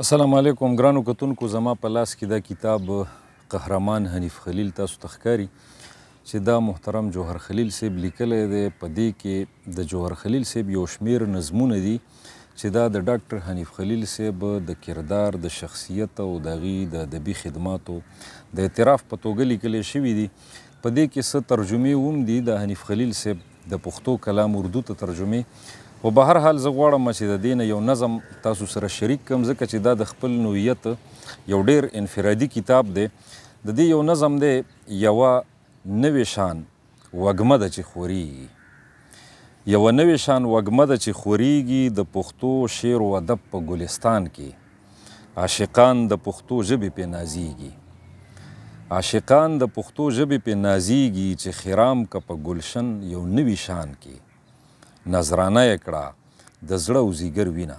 السلام علیکم ګرانو کتونکو زما په لاس کې دا کتاب قهرمان حنیف خلیل تاسو تخکاری چې دا محترم جوهر خلیل سیب لیکلی دی په دې کې د جوهر خلیل سیب یو شمیر نظمونه دي چې دا د ډاکټر حنیف خلیل سیب د کردار د شخصیت او د غي د ادبي خدماتو د اعتراف په توګه لیکلی شوي دي په دې کې څه ترجمې هم دي د حنیف خلیل سیب د پښتو کلام اردو ته ترجمه خو به هر حال زه غواړم چې د دې نه یو نظم تاسو سره شریک کړم ځکه چې دا د خپل نوعیت یو ډیر انفرادي کتاب دی د دې یو نظم دی یوه نوې شان وږمه ده چې خورېږي یوه نوې شان وږمه ده چې خورېږي د پښتو شعر و ادب په ګلستان کې عاشقان د پښتو ژبې پې نازیږي عاشقان د پښتو ژبې پې نازیږي چې خرام که په ګلشن یو نوي شان کې نظرانه یې کړه د زړه او ځیګر وینه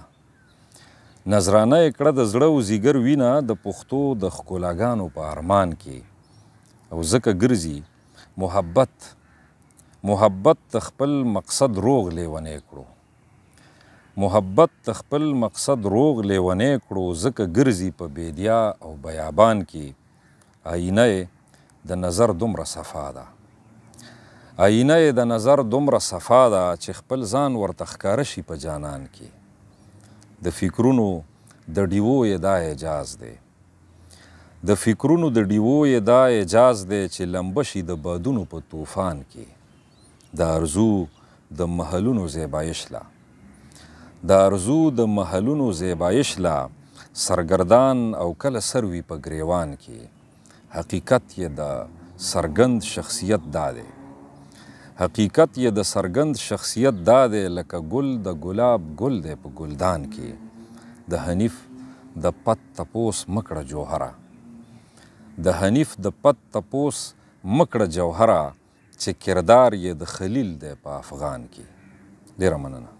نظرانه یې کړه د زړه او ځیګر وینه د پښتو د ښکلاګانو په ارمان کې او ځکه ګرځي محبت محبت خپل مقصد روغ لیونې کړو محبت خپل مقصد روغ لیونې کړو ځکه ګرځي په بیدیا او بیابان کې آینه د نظر دومره صفا ده آینه د نظر دومره صفا ده چې خپل ځان ورته ښکاره شي په جانان کې د فکرونو د ډیوو یې دا اعجاز دی د فکرونو د ډیوو یې دا اعجاز دی چې لمبه شي د بادونو په طوفان کې د ارزو د محلونو زیبایش لا د ارزو د محلونو زیبایش لا سرګردان او کله سروي په گریوان کې حقیقت یې د سرګند شخصیت دا دی حقیقت یې د سرګند شخصیت دا دی لکه ګل د ګلاب ګل دی په ګلدان کې د حنیف د پت تپوس مکړه جوهره د حنیف د پت تپوس مکړه جوهره چې کردار یې د خلیل دی په افغان کې ډیره مننه